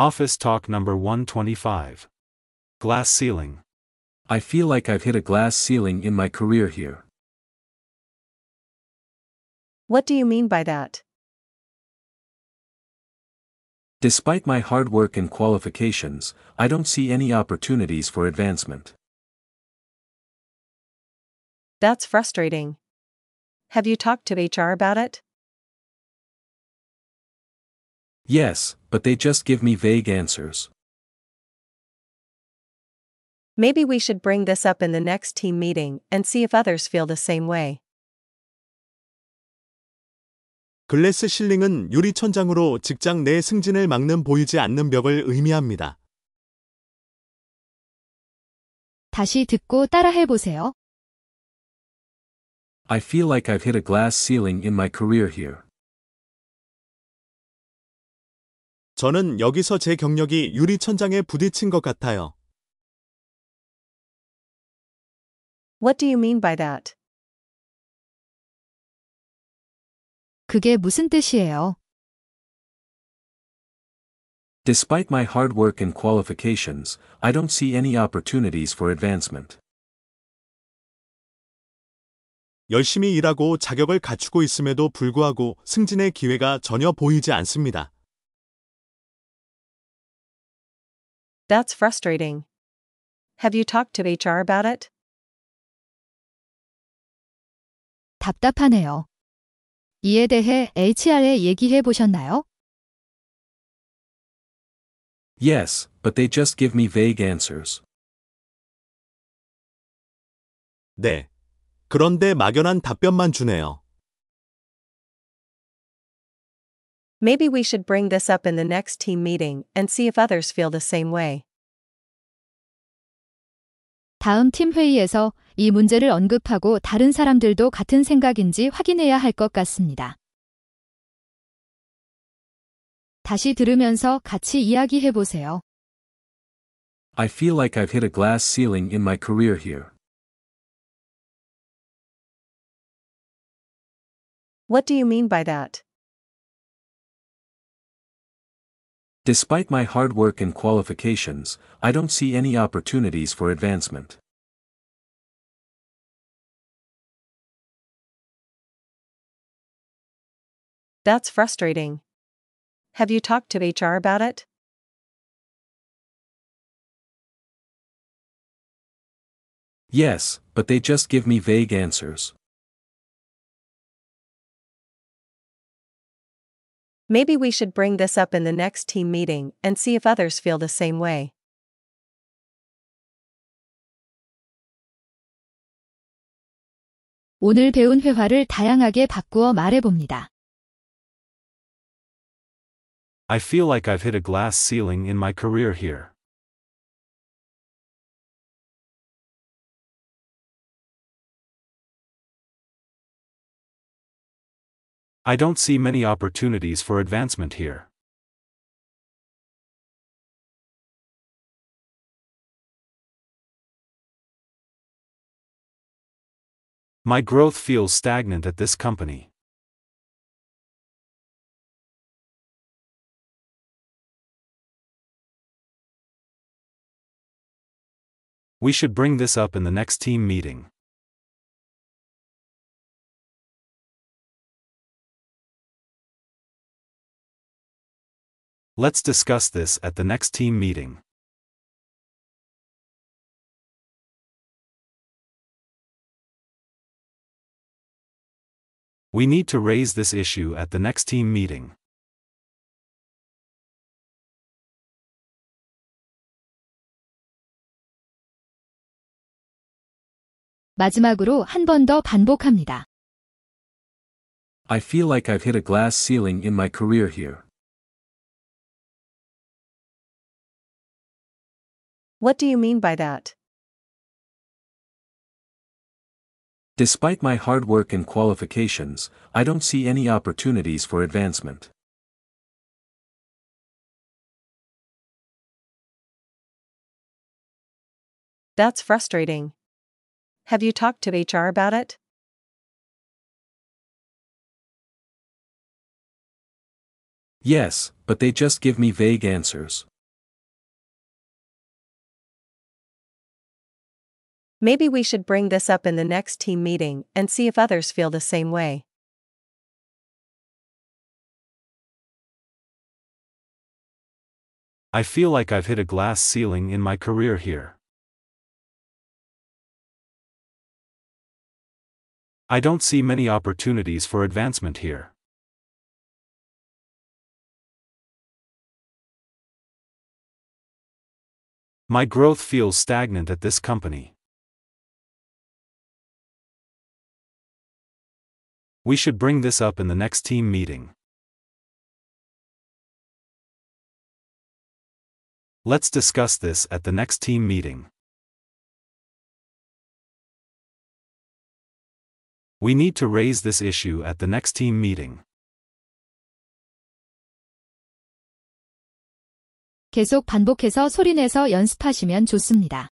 Office Talk number 125. Glass ceiling. I feel like I've hit a glass ceiling in my career here. What do you mean by that? Despite my hard work and qualifications, I don't see any opportunities for advancement. That's frustrating. Have you talked to HR about it? Yes, but they just give me vague answers. Maybe we should bring this up in the next team meeting and see if others feel the same way. 글래스 실링은 유리 천장으로 직장 내 승진을 막는 보이지 않는 벽을 의미합니다. 다시 듣고 따라해 보세요. I feel like I've hit a glass ceiling in my career here. 저는 여기서 제 경력이 유리 천장에 부딪힌 것 같아요. What do you mean by that? 그게 무슨 뜻이에요? Despite my hard work and qualifications, I don't see any opportunities for advancement. 열심히 일하고 자격을 갖추고 있음에도 불구하고 승진의 기회가 전혀 보이지 않습니다. That's frustrating. Have you talked to HR about it? 답답하네요. 이에 대해 HR에 얘기해 보셨나요? Yes, but they just give me vague answers. 네. 그런데 막연한 답변만 주네요. Maybe we should bring this up in the next team meeting and see if others feel the same way. 다음 팀 회의에서 이 문제를 언급하고 다른 사람들도 같은 생각인지 확인해야 할 것 같습니다. 다시 들으면서 같이 이야기해 보세요. I feel like I've hit a glass ceiling in my career here. What do you mean by that? Despite my hard work and qualifications, I don't see any opportunities for advancement. That's frustrating. Have you talked to HR about it? Yes, but they just give me vague answers. Maybe we should bring this up in the next team meeting and see if others feel the same way. 오늘 배운 회화를 다양하게 바꾸어 I feel like I've hit a glass ceiling in my career here. I don't see many opportunities for advancement here. My growth feels stagnant at this company. We should bring this up in the next team meeting. Let's discuss this at the next team meeting. We need to raise this issue at the next team meeting. 마지막으로 한 번 더 반복합니다. I feel like I've hit a glass ceiling in my career here. What do you mean by that? Despite my hard work and qualifications, I don't see any opportunities for advancement. That's frustrating. Have you talked to HR about it? Yes, but they just give me vague answers. Maybe we should bring this up in the next team meeting and see if others feel the same way. I feel like I've hit a glass ceiling in my career here. I don't see many opportunities for advancement here. My growth feels stagnant at this company. We should bring this up in the next team meeting. Let's discuss this at the next team meeting. We need to raise this issue at the next team meeting. 계속 반복해서 소리내서 연습하시면 좋습니다.